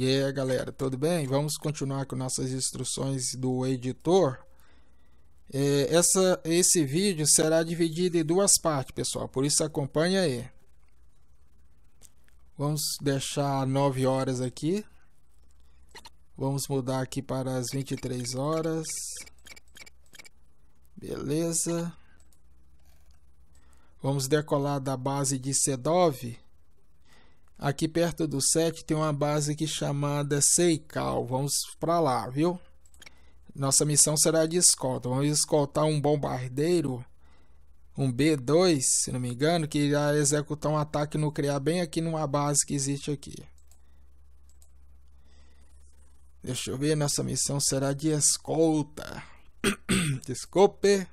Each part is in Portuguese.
E yeah, aí, galera, tudo bem? Vamos continuar com nossas instruções do editor. É, essa, esse vídeo será dividido em duas partes, pessoal, por isso acompanha aí. Vamos deixar 9 horas aqui. Vamos mudar aqui para as 23 horas. Beleza. Vamos decolar da base de Sedov Aqui perto do 7 tem uma base que chamada Seical. Vamos para lá, viu? Nossa missão será de escolta. Vamos escoltar um bombardeiro, um B2, se não me engano, que irá executar um ataque nuclear bem aqui numa base que existe aqui. Deixa eu ver, nossa missão será de escolta. Desculpe.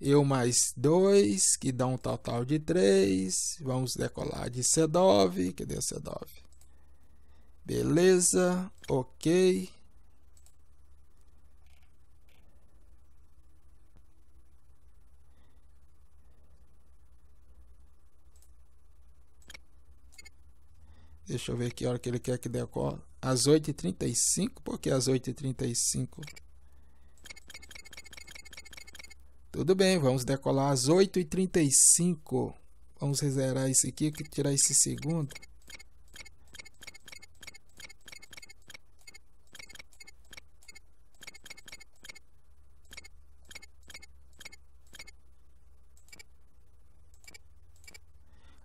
Eu mais 2, que dá um total de 3. Vamos decolar de c Cadê o c Beleza, ok. Deixa eu ver que hora que ele quer que decola. Às 8h35, porque às 8h35 tudo bem, vamos decolar às 8h35. Vamos rezerar isso aqui, tirar esse segundo.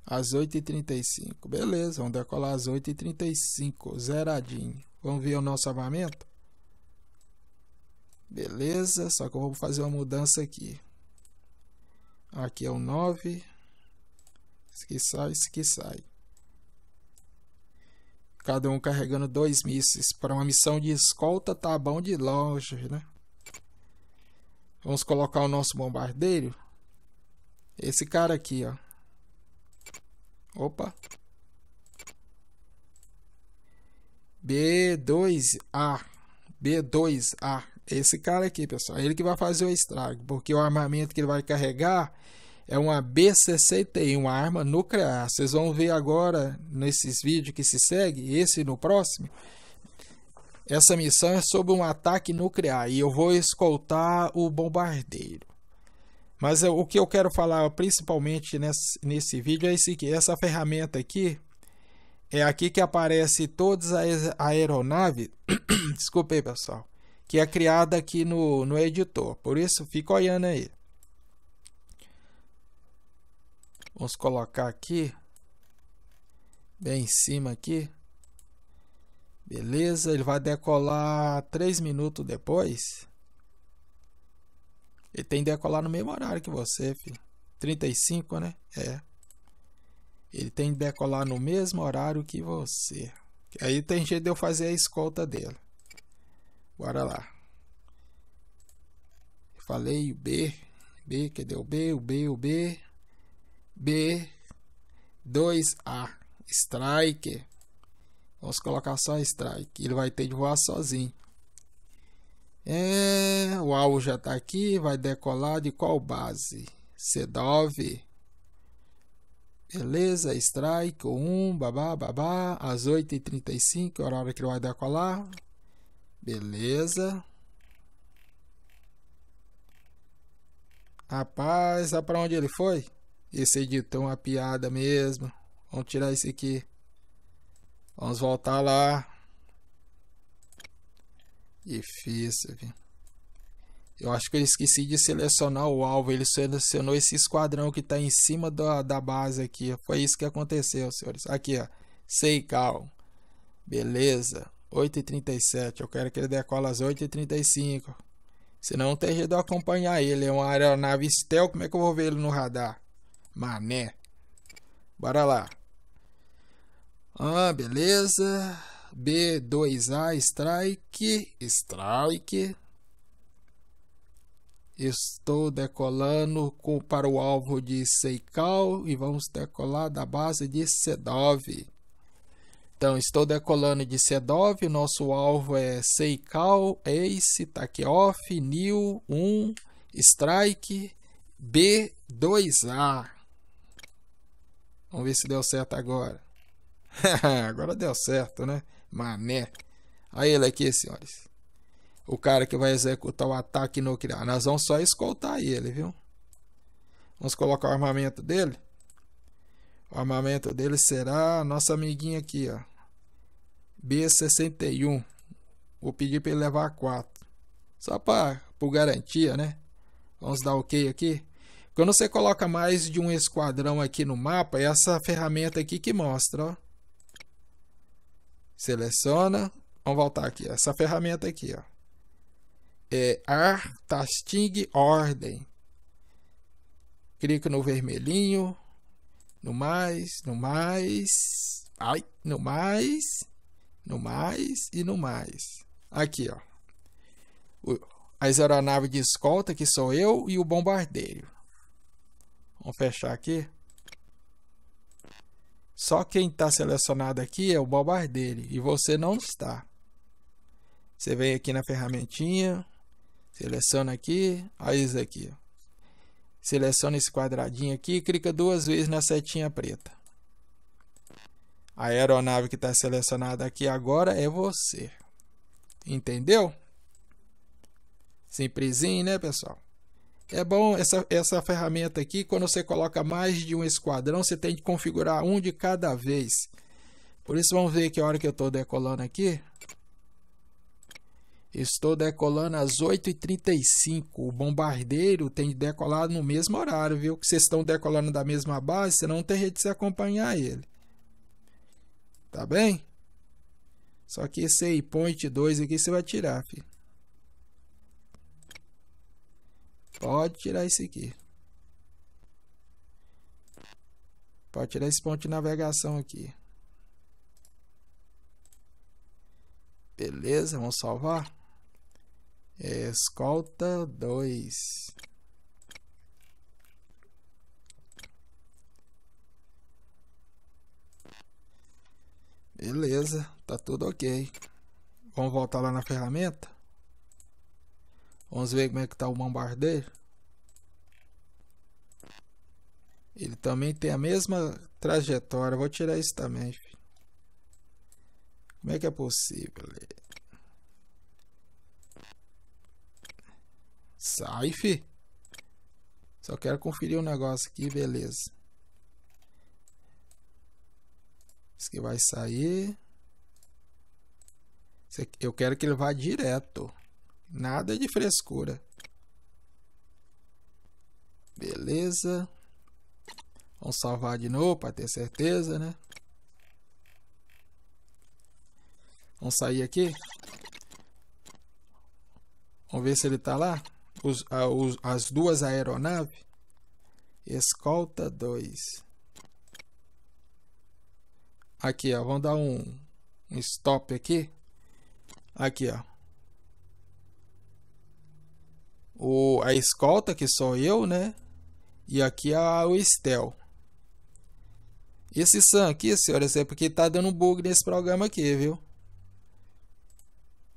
às 8h35. Beleza, vamos decolar às 8h35, zeradinho. Vamos ver o nosso armamento? Beleza, só que eu vou fazer uma mudança aqui. Aqui é o 9. Esse que sai, esse que sai. Cada um carregando dois mísseis. Para uma missão de escolta tá bom de longe, né? Vamos colocar o nosso bombardeiro. Esse cara aqui, ó. Opa. B2A. B2A. Esse cara aqui, pessoal. Ele que vai fazer o estrago, porque o armamento que ele vai carregar é uma B61, uma arma nuclear. Vocês vão ver agora nesses vídeos que se segue, esse no próximo. Essa missão é sobre um ataque nuclear e eu vou escoltar o bombardeiro. Mas eu, é, o que eu quero falar principalmente nesse, nesse vídeo é esse aqui. Essa ferramenta aqui é aqui que aparece todas as aeronaves. Desculpe pessoal que é criada aqui no, no editor. Por isso, fica olhando aí. Vamos colocar aqui, bem em cima aqui. Beleza, ele vai decolar 3 minutos depois. Ele tem que decolar no mesmo horário que você, filho. 35, né? É. Ele tem que decolar no mesmo horário que você. Aí tem jeito de eu fazer a escolta dele. Bora lá. Falei o B. B, cadê o B? O B, o B. B. 2A. Strike. Vamos colocar só strike. Ele vai ter de voar sozinho. É, o alvo já está aqui. Vai decolar de qual base? C9. Beleza, strike, 1, um, babá, babá, às 8h35, é a hora que ele vai decolar. Beleza. Rapaz, sabe pra onde ele foi? Esse editor é uma piada mesmo. Vamos tirar esse aqui. Vamos voltar lá. Difícil, viu? Eu acho que eu esqueci de selecionar o alvo. Ele selecionou esse esquadrão que está em cima da, da base aqui. Foi isso que aconteceu, senhores. Aqui, ó. Sei, Cal. Beleza. 8h37. Eu quero que ele decola às 8h35. Senão não tem jeito de eu acompanhar ele. É uma aeronave stealth. Como é que eu vou ver ele no radar? Mané. Bora lá. Ah, beleza. B2A Strike. Strike. Estou decolando com, para o alvo de Seikal e vamos decolar da base de Sedov. Então, estou decolando de Sedov, nosso alvo é Seikal, Ace, Takeoff, New, 1, Strike, B2A. Vamos ver se deu certo agora. agora deu certo, né? Mané. Olha ele aqui, senhores. O cara que vai executar o ataque nuclear. Nós vamos só escoltar ele, viu? Vamos colocar o armamento dele. O armamento dele será a nossa amiguinha aqui, ó. B61. Vou pedir para ele levar 4. Só para por garantia, né? Vamos dar OK aqui. Quando você coloca mais de um esquadrão aqui no mapa, é essa ferramenta aqui que mostra, ó. Seleciona. Vamos voltar aqui, essa ferramenta aqui, ó. É Artasting Ordem. Clica no vermelhinho, no mais, no mais, ai, no mais, no mais e no mais. Aqui, ó. as aeronaves de escolta, que sou eu, e o bombardeiro. Vamos fechar aqui. Só quem está selecionado aqui é o bombardeiro e você não está. Você vem aqui na ferramentinha, seleciona aqui, Olha isso aqui, ó seleciona esse quadradinho aqui e clica duas vezes na setinha preta. A aeronave que está selecionada aqui agora é você. Entendeu? Simplesinho, né, pessoal? É bom essa, essa ferramenta aqui, quando você coloca mais de um esquadrão, você tem que configurar um de cada vez. Por isso, vamos ver que a hora que eu estou decolando aqui, Estou decolando às 8h35. O bombardeiro tem de decolar no mesmo horário, viu? Que vocês estão decolando da mesma base, você não tem jeito de se acompanhar ele. Tá bem? Só que esse aí, point 2 aqui, você vai tirar, filho. Pode tirar esse aqui. Pode tirar esse ponto de navegação aqui. Beleza, vamos salvar. Escolta 2. Beleza, tá tudo ok. Vamos voltar lá na ferramenta. Vamos ver como é que tá o bombardeiro. Ele também tem a mesma trajetória. Vou tirar isso também. Filho. Como é que é possível? Sai, fi. Só quero conferir um negócio aqui, beleza. Isso que vai sair. Eu quero que ele vá direto. Nada de frescura. Beleza. Vamos salvar de novo para ter certeza, né? Vamos sair aqui. Vamos ver se ele tá lá os, a, os, as duas aeronaves? Escolta 2. Aqui, ó, vamos dar um, um stop aqui. Aqui, ó. O, a escolta, que sou eu, né? E aqui a, é o Estel. Esse Sam aqui, senhoras, é porque tá dando bug nesse programa aqui, viu?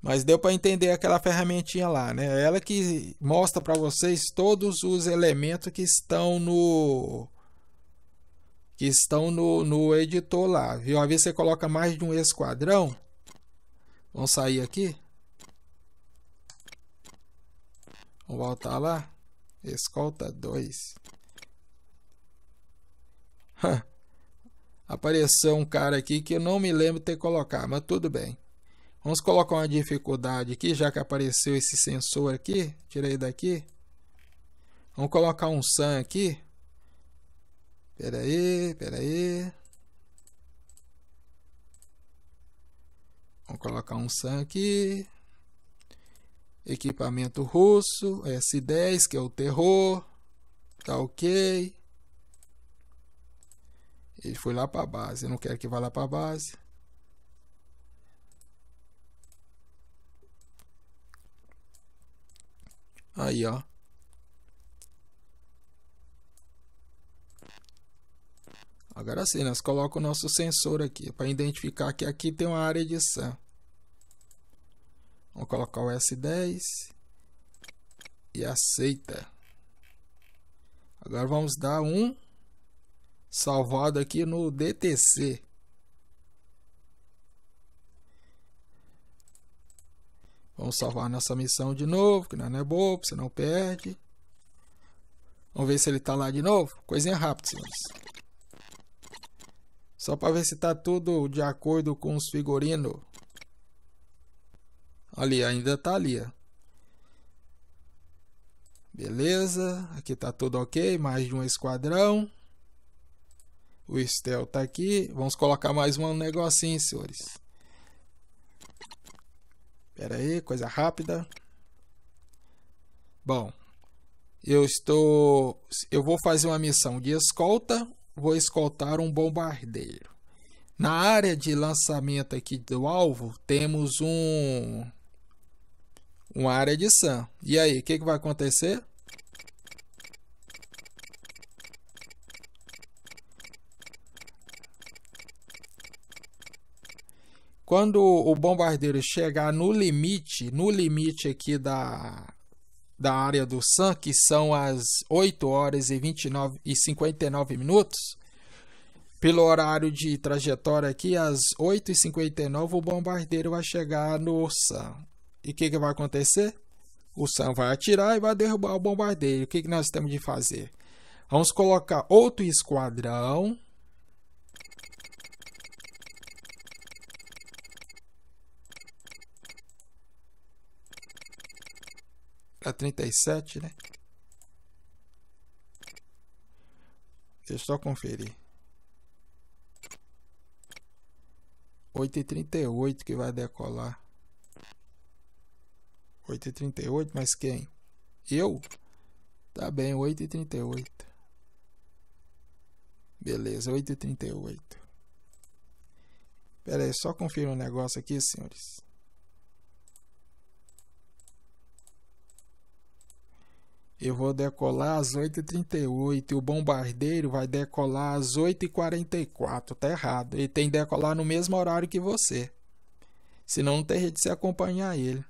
Mas deu para entender aquela ferramentinha lá, né? É ela que mostra para vocês todos os elementos que estão no que estão no, no editor lá. Viu? Às vezes você coloca mais de um esquadrão. Vamos sair aqui. Vamos voltar lá. Escolta 2. Apareceu um cara aqui que eu não me lembro ter colocado, mas tudo bem. Vamos colocar uma dificuldade aqui, já que apareceu esse sensor aqui. Tirei daqui. Vamos colocar um sun aqui. Pera aí, pera aí. Vamos colocar um sun aqui. Equipamento russo, S10, que é o terror. Tá ok. Ele foi lá para a base. Eu não quero que vá lá para a base. Aí, ó. Agora sim, nós colocamos o nosso sensor aqui para identificar que aqui tem uma área de SAM. Vamos colocar o S10 e aceita. Agora vamos dar um salvado aqui no DTC. Vamos salvar nossa missão de novo, que não é bobo, você não perde. Vamos ver se ele tá lá de novo. Coisinha rápida, senhores. Só para ver se tá tudo de acordo com os figurinos. Ali, ainda tá ali, ó. Beleza, aqui tá tudo ok, mais de um esquadrão. O Estel tá aqui, vamos colocar mais um negocinho, senhores. Pera aí, coisa rápida. Bom, eu estou. Eu vou fazer uma missão de escolta. Vou escoltar um bombardeiro. Na área de lançamento aqui do alvo, temos um. Uma área de SAM. E aí, o que, que vai acontecer? Quando o bombardeiro chegar no limite, no limite aqui da, da área do Sun, que são as 8 horas e, 29, e 59 minutos, pelo horário de trajetória aqui, às 8h59, o bombardeiro vai chegar no Sun. E o que, que vai acontecer? O Sam vai atirar e vai derrubar o bombardeiro. O que, que nós temos de fazer? Vamos colocar outro esquadrão a 37, né? Deixa eu só conferir. 8 38 que vai decolar. 8 38 mas quem? Eu? Tá bem, 8 38 Beleza, 8h38. Pera aí, só confira um negócio aqui, senhores. Eu vou decolar às 8h38 e o bombardeiro vai decolar às 8h44. Tá errado. Ele tem que decolar no mesmo horário que você. Senão não tem jeito de se acompanhar ele.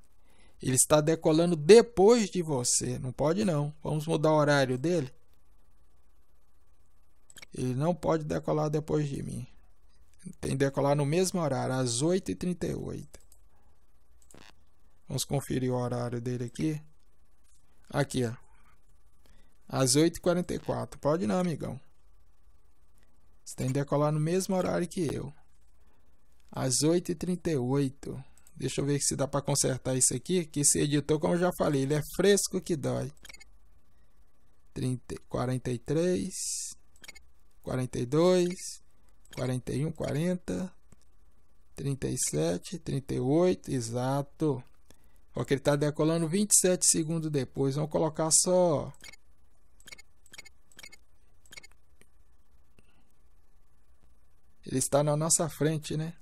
Ele está decolando depois de você. Não pode não. Vamos mudar o horário dele? Ele não pode decolar depois de mim. Tem que decolar no mesmo horário, às 8h38. Vamos conferir o horário dele aqui. Aqui, ó. Às 8h44. Pode não, amigão. Você tem que decolar no mesmo horário que eu. Às 8h38. Deixa eu ver se dá para consertar isso aqui. Que esse editor, como eu já falei, ele é fresco que dói. 30, 43, 42, 41, 40, 37, 38, exato. Porque ele está decolando 27 segundos depois. Vamos colocar só Ele está na nossa frente, né?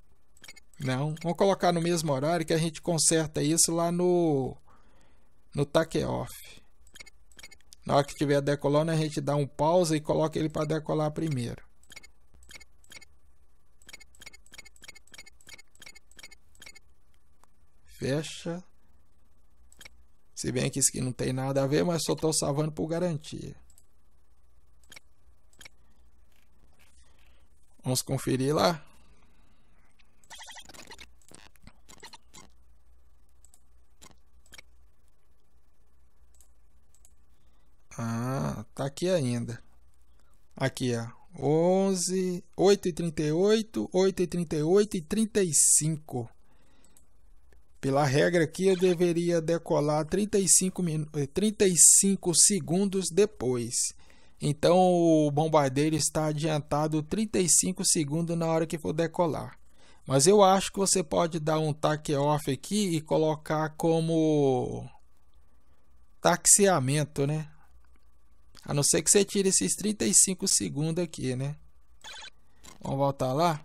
Não, vamos colocar no mesmo horário que a gente conserta isso lá no no take-off. Na hora que estiver decolando, a gente dá um pausa e coloca ele para decolar primeiro. Fecha. Se bem que isso aqui não tem nada a ver, mas só estou salvando por garantia. Vamos conferir lá. Ah, tá aqui ainda. Aqui, ó. 11, 8 e 38, 8 e 38 e 35. Pela regra aqui, eu deveria decolar 35, 35 eh, segundos depois. Então o bombardeiro está adiantado 35 segundos na hora que for decolar. Mas eu acho que você pode dar um take off aqui e colocar como taxiamento, né? A não ser que você tire esses 35 segundos aqui, né? Vamos voltar lá.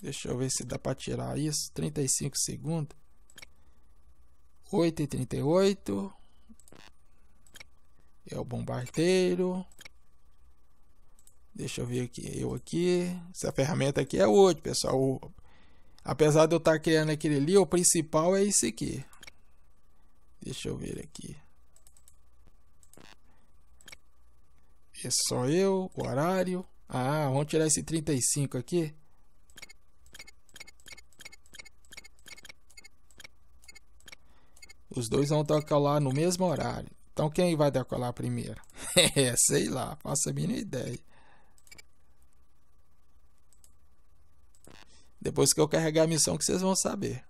Deixa eu ver se dá para tirar isso. 35 segundos. 8 e 38 é o bombardeiro. Deixa eu ver aqui, eu aqui. Essa ferramenta aqui é útil, pessoal. O, apesar de eu estar criando aquele ali, o principal é esse aqui. Deixa eu ver aqui. É só eu, o horário. Ah, vamos tirar esse 35 aqui. Os dois vão tocar lá no mesmo horário. Então quem vai decolar primeiro? é, sei lá, faço a mínima ideia. Depois que eu carregar a missão que vocês vão saber.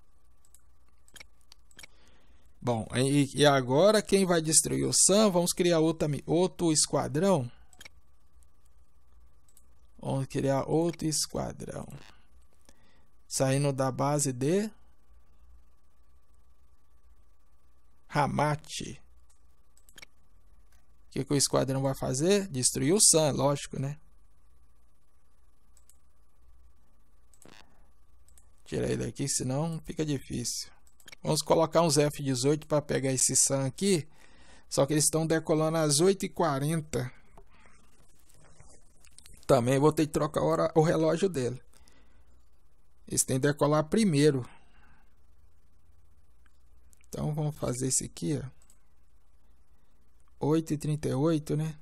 Bom, e, e agora quem vai destruir o Sam? Vamos criar outra, outro esquadrão? Vamos criar outro esquadrão. Saindo da base de... Ramate que, que o esquadrão vai fazer? Destruir o Sun, lógico, né? Tira ele aqui, senão fica difícil. Vamos colocar uns F-18 para pegar esse Sun aqui. Só que eles estão decolando às 8h40. Também vou ter que trocar o relógio dele. Eles têm que decolar primeiro. Então vamos fazer esse aqui, ó. 8h38, né?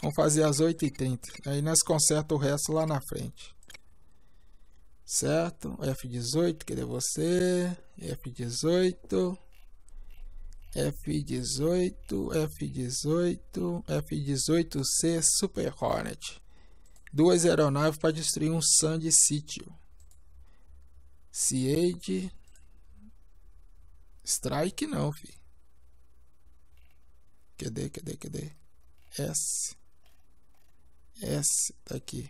Vamos fazer às 8h30. Aí nós conserta o resto lá na frente. Certo? F18, cadê você? F18. F18, F18, F18C Super Hornet. Duas aeronaves para destruir um sand de sítio. Siege. Strike não, filho. Cadê, cadê, cadê? S. S tá aqui.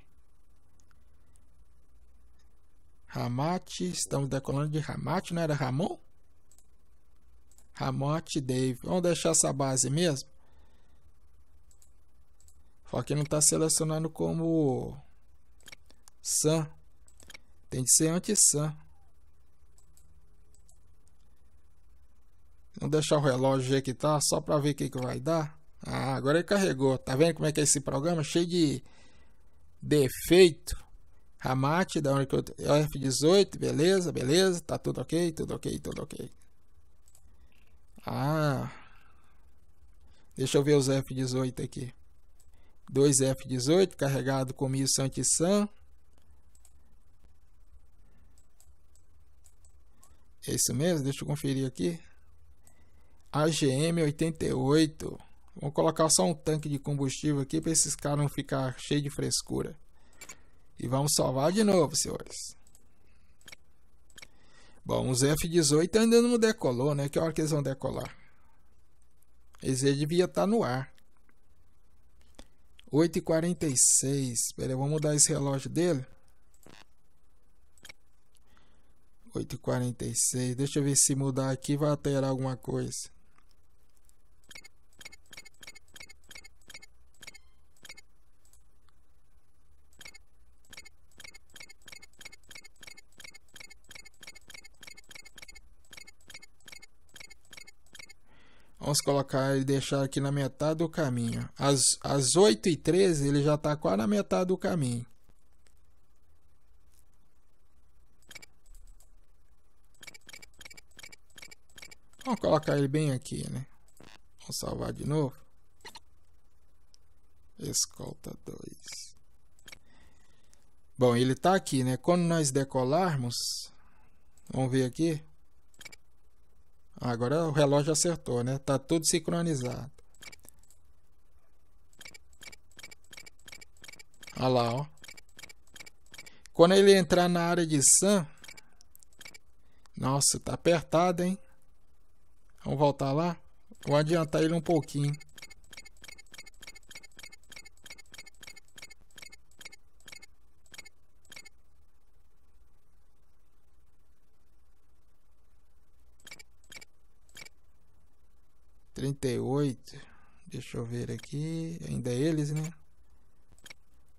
Ramate, estamos decolando de Ramate, não era Ramon? Ramote Dave. Vamos deixar essa base mesmo? Só que não está selecionando como Sam. Tem que ser anti-Sam. Vou deixar o relógio aqui, jeito tá, só para ver o que, que vai dar. Ah, agora ele carregou. Tá vendo como é que é esse programa? Cheio de defeito. Ramate, da onde que eu... F18, beleza, beleza. Tá tudo ok, tudo ok, tudo ok. Ah. Deixa eu ver os F18 aqui. 2F18 carregado com missão anti-SAM. É isso mesmo? Deixa eu conferir aqui. AGM-88. Vamos colocar só um tanque de combustível aqui para esses caras não ficar cheio de frescura. E vamos salvar de novo, senhores. Bom, os F-18 tá ainda não decolou, né? Que hora que eles vão decolar? Eles deviam estar tá no ar. 8h46. Peraí, vamos mudar esse relógio dele. 8h46. Deixa eu ver se mudar aqui vai alterar alguma coisa. Vamos colocar e deixar aqui na metade do caminho. Às, às 8 e 13 ele já está quase na metade do caminho. Vamos colocar ele bem aqui, né? Vamos salvar de novo. Escolta 2. Bom, ele está aqui, né? Quando nós decolarmos, vamos ver aqui. Agora o relógio acertou, né? Tá tudo sincronizado. Olha lá, ó. Quando ele entrar na área de Sam... Nossa, tá apertado, hein? Vamos voltar lá? Vou adiantar ele um pouquinho. 38. Deixa eu ver aqui. Ainda é eles, né?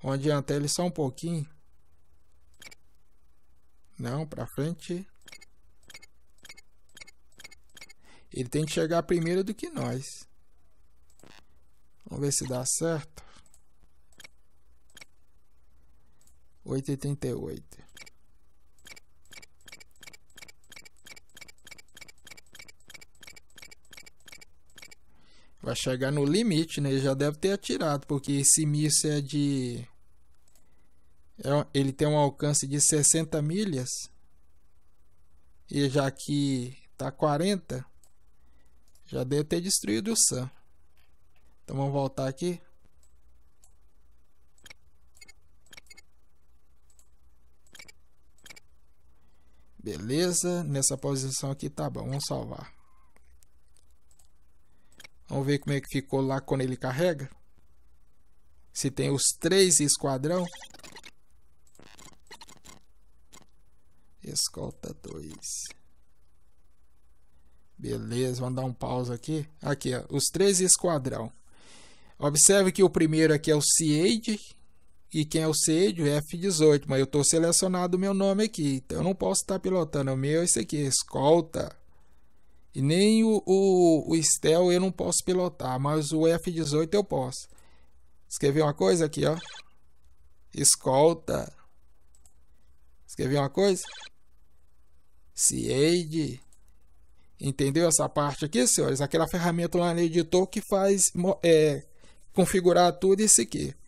Vamos adiantar é eles só um pouquinho. Não, pra frente. Ele tem que chegar primeiro do que nós. Vamos ver se dá certo. 888. Vai chegar no limite, né? Ele já deve ter atirado, porque esse míssil é de. É ele tem um alcance de 60 milhas. E já que tá 40, já deve ter destruído o Sam. Então vamos voltar aqui. Beleza, nessa posição aqui tá bom, vamos salvar. Vamos ver como é que ficou lá quando ele carrega. Se tem os três esquadrão. Escolta 2. Beleza, vamos dar um pausa aqui. Aqui, ó, os três esquadrão. Observe que o primeiro aqui é o CIAID. E quem é o CIAID? O F-18. Mas eu estou selecionado o meu nome aqui. Então eu não posso estar pilotando. O meu é esse aqui, escolta. E nem o, o, o Stel eu não posso pilotar, mas o F-18 eu posso. escrever uma coisa aqui, ó. Escolta. escrever uma coisa? Ciade. Entendeu essa parte aqui, senhores? Aquela ferramenta lá no editor que faz é, configurar tudo isso aqui.